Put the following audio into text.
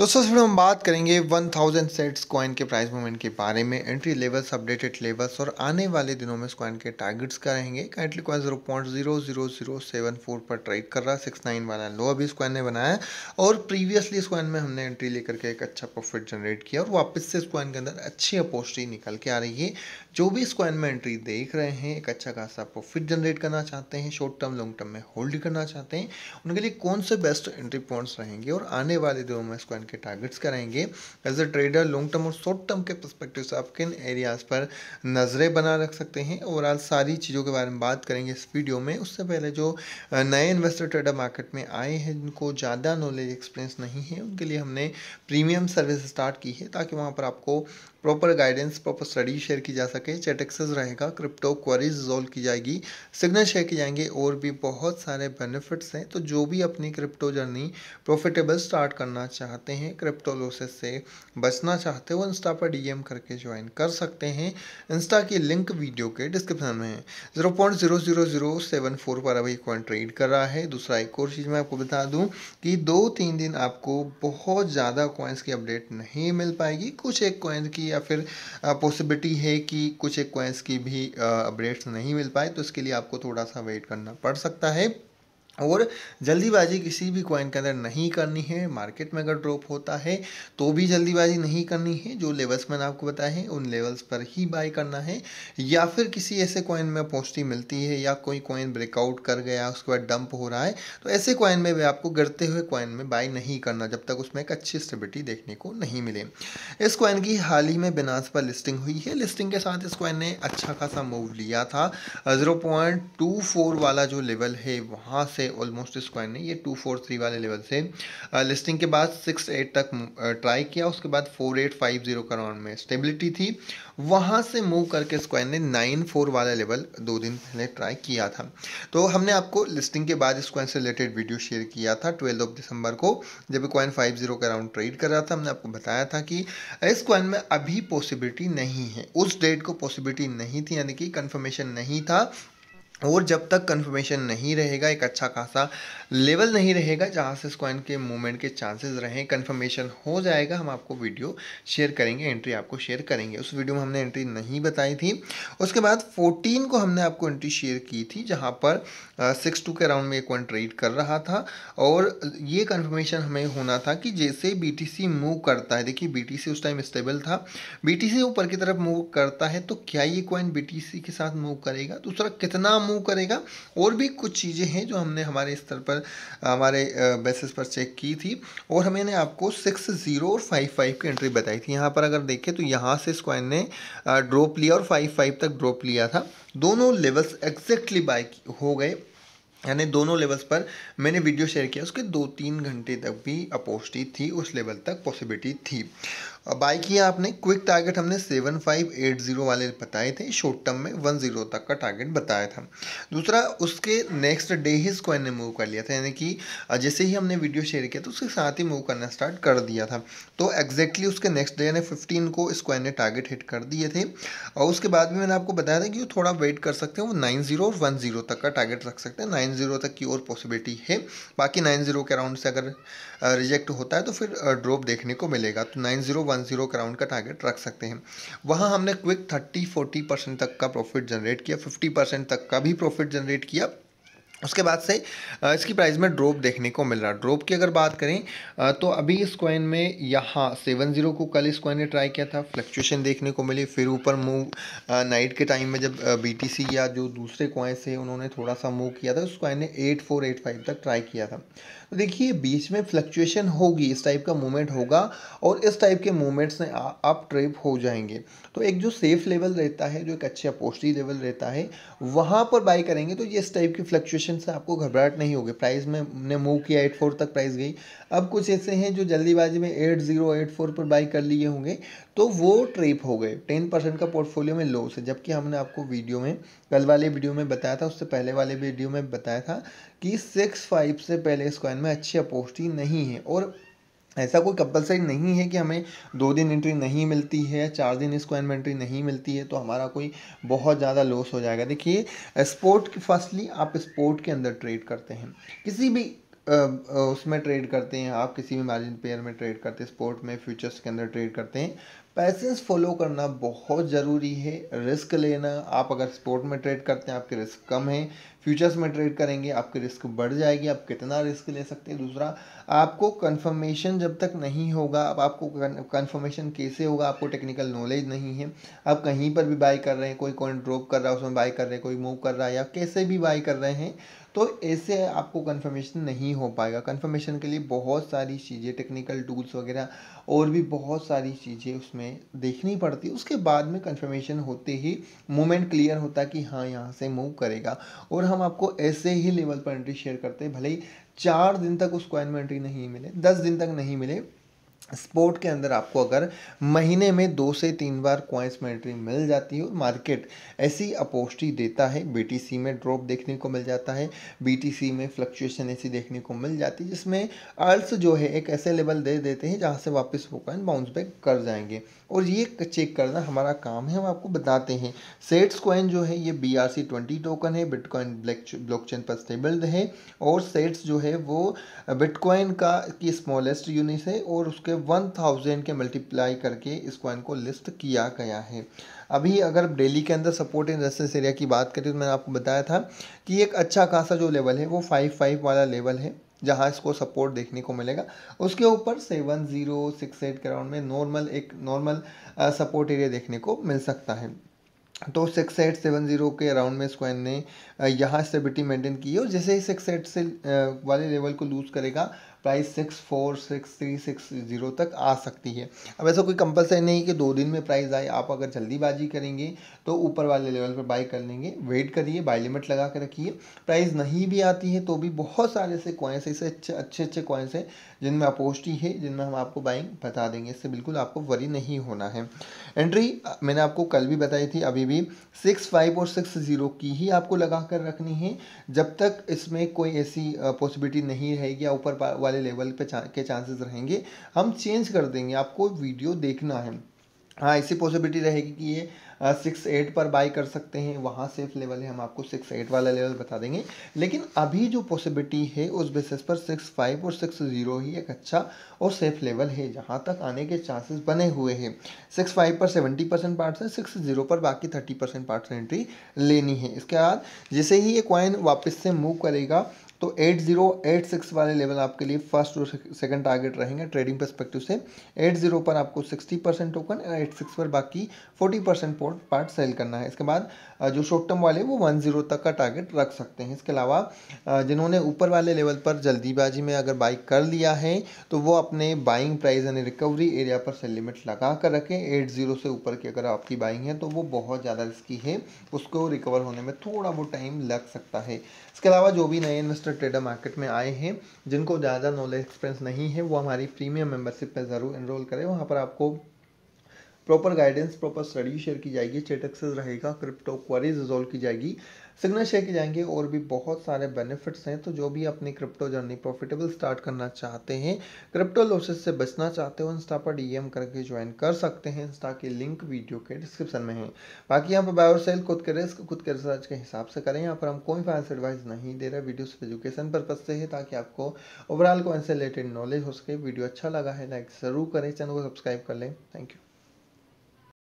दोस्तों फिर हम बात करेंगे 1000 सेट्स कॉइन के प्राइस मूवमेंट के बारे में एंट्री लेवल्स अपडेटेड लेवल्स और आने वाले दिनों में इस कॉइन के टारगेट्स का रहेंगे currently coin zero point zero zero zero seven four पर ट्रेड कर रहा है सिक्स नाइन वाला लो अभी इस कॉइन ने बनाया और प्रीवियसली इस कॉइन में हमने एंट्री लेकर के एक अच्छा प्रॉफिट जनरेट किया और वापस से इस कॉइन के अंदर अच्छी अपोस्ट्री निकल के आ रही है जो भी इस कॉइन में एंट्री देख रहे हैं एक अच्छा खासा प्रॉफिट जनरेट करना चाहते हैं शॉर्ट टर्म लॉन्ग टर्म में होल्ड करना चाहते हैं उनके लिए कौन से बेस्ट एंट्री पॉइंट्स रहेंगे और आने वाले दिनों में इस कॉइन के टारगेट्स कराएंगे as a trader long term और शॉर्ट टर्म के परस्पेक्टिव से आप किन एरियाज़ पर नज़रें बना रख सकते हैं ओवरऑल सारी चीज़ों के बारे में बात करेंगे इस वीडियो में उससे पहले जो नए इन्वेस्टर ट्रेडर मार्केट में आए हैं जिनको ज़्यादा नॉलेज एक्सपीरियंस नहीं है उनके लिए हमने प्रीमियम सर्विस स्टार्ट की है ताकि वहाँ पर आपको proper guidance proper study share की जा सके चैट एक्सेस रहेगा क्रिप्टो क्वारीज रिजोल्व की जाएगी सिग्नल शेयर किए जाएंगे और भी बहुत सारे बेनिफिट्स हैं तो जो भी अपनी क्रिप्टो जर्नी प्रॉफिटेबल स्टार्ट करना चाहते हैं क्रिप्टो लोसेस से बचना चाहते हैं वो इंस्टा पर डीएम करके ज्वाइन कर सकते हैं इंस्टा की लिंक वीडियो के डिस्क्रिप्शन में है zero point zero zero zero seven four पर अभी कॉइन ट्रेड कर रहा है दूसरा एक और चीज़ मैं आपको बता दूँ कि दो तीन दिन आपको बहुत ज़्यादा कॉइन्स की अपडेट नहीं मिल पाएगी कुछ एक कॉइन की या फिर पॉसिबिलिटी है कि कुछ एक की भी अपडेट्स नहीं मिल पाए तो इसके लिए आपको थोड़ा सा वेट करना पड़ सकता है और जल्दीबाजी किसी भी कॉइन के अंदर नहीं करनी है मार्केट में अगर ड्रॉप होता है तो भी जल्दीबाजी नहीं करनी है जो लेवल्स मैंने आपको बताए हैं उन लेवल्स पर ही बाय करना है या फिर किसी ऐसे कॉइन में पोस्टिंग मिलती है या कोई कॉइन ब्रेकआउट कर गया उसके बाद डंप हो रहा है तो ऐसे कॉइन में भी आपको गिरते हुए कॉइन में बाय नहीं करना जब तक उसमें एक अच्छी स्टेबिलिटी देखने को नहीं मिले इस कॉइन की हाल ही में बिनास पर लिस्टिंग हुई है लिस्टिंग के साथ इस कॉइन ने अच्छा खासा मूव लिया था ज़ीरो वाला जो लेवल है वहाँ से ऑलमोस्ट इस कॉइन ने ये टू फोर थ्री वाले लेवल से लिस्टिंग uh, के बाद सिक्स एट तक ट्राई uh, किया उसके बाद फोर एट फाइव जीरो का राउंड में स्टेबिलिटी थी वहाँ से मूव करके इस कॉइन ने नाइन फोर वाला लेवल दो दिन पहले ट्राई किया था तो हमने आपको लिस्टिंग के बाद इस कॉइन से रिलेटेड वीडियो शेयर किया था ट्वेल्थ ऑफ दिसंबर को जब कॉइन फाइव जीरो का राउंड ट्रेड कर रहा था हमने आपको बताया था कि इस कॉइन में अभी पॉसिबिलिटी नहीं है उस डेट को पॉसिबिलिटी नहीं थी यानी कि कन्फर्मेशन नहीं था और जब तक कन्फर्मेशन नहीं रहेगा एक अच्छा खासा लेवल नहीं रहेगा जहाँ से इस कॉइन के मूवमेंट के चांसेस रहें कन्फर्मेशन हो जाएगा हम आपको वीडियो शेयर करेंगे एंट्री आपको शेयर करेंगे उस वीडियो में हमने एंट्री नहीं बताई थी उसके बाद 14 को हमने आपको एंट्री शेयर की थी जहाँ पर सिक्स टू के राउंड में एक कॉइन ट्रेड कर रहा था और ये कन्फर्मेशन हमें होना था कि जैसे बी मूव करता है देखिए बी उस टाइम स्टेबल था बी ऊपर की तरफ मूव करता है तो क्या ये कॉइन बी के साथ मूव करेगा दूसरा तो कितना मूव करेगा और भी कुछ चीज़ें हैं जो हमने हमारे स्तर पर हमारे बेसिस पर चेक की थी और हमने आपको सिक्स ज़ीरो और फाइव फाइव की एंट्री बताई थी यहाँ पर अगर देखें तो यहाँ से इस कॉइन ने ड्रॉप लिया और फाइव फाइव तक ड्रॉप लिया था दोनों लेवल्स एग्जैक्टली बाय हो गए यानी दोनों लेवल्स पर मैंने वीडियो शेयर किया उसके दो तीन घंटे तक भी अपोस्टी थी उस लेवल तक पॉसिबिलिटी थी और बाई किया आपने क्विक टारगेट हमने सेवन फाइव एट ज़ीरो वाले बताए थे शॉर्ट टर्म में वन ज़ीरो तक का टारगेट बताया था दूसरा उसके नेक्स्ट डे ही इसको ने मूव कर लिया था यानी कि जैसे ही हमने वीडियो शेयर किया तो उसके साथ ही मूव करना स्टार्ट कर दिया था तो एग्जैक्टली उसके नेक्स्ट डे यानी फिफ्टीन को इसको ने टारगेट हिट कर दिए थे और उसके बाद भी मैंने आपको बताया था कि वो थोड़ा वेट कर सकते हैं वो नाइन ज़ीरो और वन ज़ीरो तक का टारगेट रख सकते हैं नाइन ज़ीरो तक की और पॉसिबिलिटी है बाकी नाइन ज़ीरो के अराउंड से अगर रिजेक्ट होता है तो फिर ड्रॉप देखने को मिलेगा तो nine zero one one zero कराउंड का टारगेट रख सकते हैं वहाँ हमने क्विक थर्टी फोर्टी परसेंट तक का प्रॉफिट जनरेट किया फिफ्टी परसेंट तक का भी प्रॉफिट जनरेट किया उसके बाद से इसकी प्राइस में ड्रॉप देखने को मिल रहा है ड्रॉप की अगर बात करें तो अभी इस कॉइन में यहाँ सेवन ज़ीरो को कल इस कॉइन ने ट्राई किया था फ्लक्चुएशन देखने को मिली फिर ऊपर मूव नाइट के टाइम में जब बीटीसी या जो दूसरे कॉइन से उन्होंने थोड़ा सा मूव किया था उस कॉइन ने एट फोर एट फाइव तक ट्राई किया था तो देखिए बीच में फ्लक्चुएशन होगी इस टाइप का मूवमेंट होगा और इस टाइप के मूवमेंट्स में आप ट्रिप हो जाएंगे तो एक जो सेफ़ लेवल रहता है जो एक अच्छे अपोस्टी लेवल रहता है वहाँ पर बाई करेंगे तो ये इस टाइप की फ्लक्चुएशन पोजीशन से आपको घबराहट नहीं होगी प्राइस में ने मूव किया एट फोर तक प्राइस गई अब कुछ ऐसे हैं जो जल्दीबाजी में एट जीरो एट फोर पर बाई कर लिए होंगे तो वो ट्रिप हो गए टेन परसेंट का पोर्टफोलियो में लॉस है जबकि हमने आपको वीडियो में कल वाले वीडियो में बताया था उससे पहले वाले वीडियो में बताया था कि सिक्स फाइव से पहले इस कॉइन में अच्छी अपोस्टी नहीं है और ऐसा कोई कंपलसरी नहीं है कि हमें दो दिन एंट्री नहीं मिलती है चार दिन इसको एंट्री नहीं मिलती है तो हमारा कोई बहुत ज़्यादा लॉस हो जाएगा देखिए स्पोर्ट फर्स्टली आप स्पोर्ट के अंदर ट्रेड करते हैं किसी भी उसमें ट्रेड करते हैं आप किसी भी मार्जिन पेयर में ट्रेड करते हैं स्पोर्ट में फ्यूचर्स के अंदर ट्रेड करते हैं पैसेंस फॉलो करना बहुत ज़रूरी है रिस्क लेना आप अगर स्पोर्ट में ट्रेड करते हैं आपके रिस्क कम है फ्यूचर्स में ट्रेड करेंगे आपकी रिस्क बढ़ जाएगी आप कितना रिस्क ले सकते हैं दूसरा आपको कंफर्मेशन जब तक नहीं होगा अब आपको कंफर्मेशन कैसे होगा आपको टेक्निकल नॉलेज नहीं है आप कहीं पर भी बाई कर रहे हैं कोई कॉइन ड्रॉप कर रहा है उसमें बाई कर रहे हैं कोई मूव कर रहा है या कैसे भी बाई कर रहे हैं तो ऐसे आपको कंफर्मेशन नहीं हो पाएगा कंफर्मेशन के लिए बहुत सारी चीज़ें टेक्निकल टूल्स वगैरह और भी बहुत सारी चीज़ें उसमें में देखनी पड़ती है उसके बाद में कंफर्मेशन होते ही मोमेंट क्लियर होता है कि हाँ यहाँ से मूव करेगा और हम आपको ऐसे ही लेवल पर एंट्री शेयर करते हैं भले ही चार दिन तक उस कॉइन में एंट्री नहीं मिले दस दिन तक नहीं मिले स्पोर्ट के अंदर आपको अगर महीने में दो से तीन बार क्वाइंस में एंट्री मिल जाती है और मार्केट ऐसी अपोस्टी देता है बीटीसी में ड्रॉप देखने को मिल जाता है बीटीसी में फ्लक्चुएशन ऐसी देखने को मिल जाती है जिसमें अर्ल्स जो है एक ऐसे लेवल दे देते हैं जहाँ से वापस वो कॉइन बाउंस बैक कर जाएंगे और ये चेक करना हमारा काम है हम आपको बताते हैं सेट्स कॉइन जो है ये B R C twenty token है बिटकॉइन ब्लैक ब्लॉक चेन पर स्टेबल है और सेट्स जो है वो बिटकॉइन का की स्मॉलेस्ट यूनिट है और उसके के 1000 के मल्टीप्लाई करके इस कॉइन को लिस्ट किया गया है अभी अगर डेली के अंदर सपोर्ट एंड रेस्टेंस एरिया की बात करें तो मैंने आपको बताया था कि एक अच्छा खासा जो लेवल है वो फाइव फाइव वाला लेवल है जहाँ इसको सपोर्ट देखने को मिलेगा उसके ऊपर सेवन जीरो सिक्स एट के राउंड में नॉर्मल एक नॉर्मल सपोर्ट एरिया देखने को मिल सकता है तो सिक्स एट सेवन जीरो के अराउंड में स्क्वाइन ने यहाँ स्टेबिलिटी मेंटेन की है और जैसे ही सिक्स एट से वाले लेवल को लूज़ करेगा price six four six three six zero तक आ सकती है अब ऐसा कोई कंपलसरी नहीं कि दो दिन में प्राइस आए आप अगर जल्दीबाजी करेंगे तो ऊपर वाले लेवल पर बाई कर लेंगे वेट करिए बाई लिमिट लगा कर रखिए प्राइस नहीं भी आती है तो भी बहुत सारे ऐसे कॉइन्स ऐसे अच्छे अच्छे अच्छे कॉइन्स हैं जिनमें अपोस्टी है जिनमें हम आपको बाइंग बता देंगे इससे बिल्कुल आपको वरी नहीं होना है एंट्री मैंने आपको कल भी बताई थी अभी भी सिक्स फाइव और सिक्स ज़ीरो की ही आपको लगा कर रखनी है जब तक इसमें कोई ऐसी पॉसिबिलिटी नहीं रहेगी ऊपर वाले लेवल पे चा, के चांसेस रहेंगे हम चेंज कर देंगे आपको वीडियो देखना है हाँ ऐसी पॉसिबिलिटी रहेगी कि ये सिक्स एट पर बाई कर सकते हैं वहाँ सेफ लेवल है हम आपको सिक्स एट वाला लेवल बता देंगे लेकिन अभी जो पॉसिबिलिटी है उस बेसिस पर सिक्स फाइव और सिक्स ज़ीरो ही एक अच्छा और सेफ लेवल है जहाँ तक आने के चांसेस बने हुए हैं सिक्स फाइव पर सेवेंटी परसेंट पार्ट्स है सिक्स ज़ीरो पर बाकी थर्टी परसेंट पार्ट्स एंट्री लेनी है इसके बाद जैसे ही ये कॉइन वापस से मूव करेगा तो 8086 वाले लेवल आपके लिए फर्स्ट और सेकंड टारगेट रहेंगे ट्रेडिंग परस्पेक्टिव से 80 पर आपको 60 परसेंट टोकन और सिक्स पर बाकी 40 परसेंट पार्ट सेल करना है इसके बाद जो शॉर्ट टर्म वाले वो 10 तक का टारगेट रख सकते हैं इसके अलावा जिन्होंने ऊपर वाले लेवल पर जल्दीबाजी में अगर बाइक कर लिया है तो वो अपने बाइंग प्राइस यानी रिकवरी एरिया पर सेल लिमिट लगा कर रखें एट से ऊपर की अगर आपकी बाइंग है तो वो बहुत ज़्यादा रिस्की है उसको रिकवर होने में थोड़ा बहुत टाइम लग सकता है इसके अलावा जो भी नए इन्वेस्टर रजिस्टर्ड ट्रेडर मार्केट में आए हैं जिनको ज़्यादा नॉलेज एक्सपीरियंस नहीं है वो हमारी प्रीमियम मेंबरशिप में ज़रूर इनरोल करें वहाँ पर आपको proper guidance proper study share की जाएगी चेट एक्सेस रहेगा क्रिप्टो क्वारीज रिजोल्व की जाएगी सिग्नल शेयर किए जाएंगे और भी बहुत सारे बेनिफिट्स हैं तो जो भी अपनी क्रिप्टो जर्नी प्रॉफिटेबल स्टार्ट करना चाहते हैं क्रिप्टो लॉसेस से बचना चाहते हो इंस्टा पर डीएम करके ज्वाइन कर सकते हैं इंस्टा की लिंक वीडियो के डिस्क्रिप्शन में है बाकी यहाँ पर बाय और सेल खुद के रिस्क खुद के रिसर्च के हिसाब से करें यहाँ पर हम कोई फाइनेंस एडवाइस नहीं दे रहे वीडियो सिर्फ एजुकेशन पर्पज से है ताकि आपको ओवरऑल को से रिलेटेड नॉलेज हो सके वीडियो अच्छा लगा है लाइक ज़रूर करें चैनल को सब्सक्राइब कर लें थैंक यू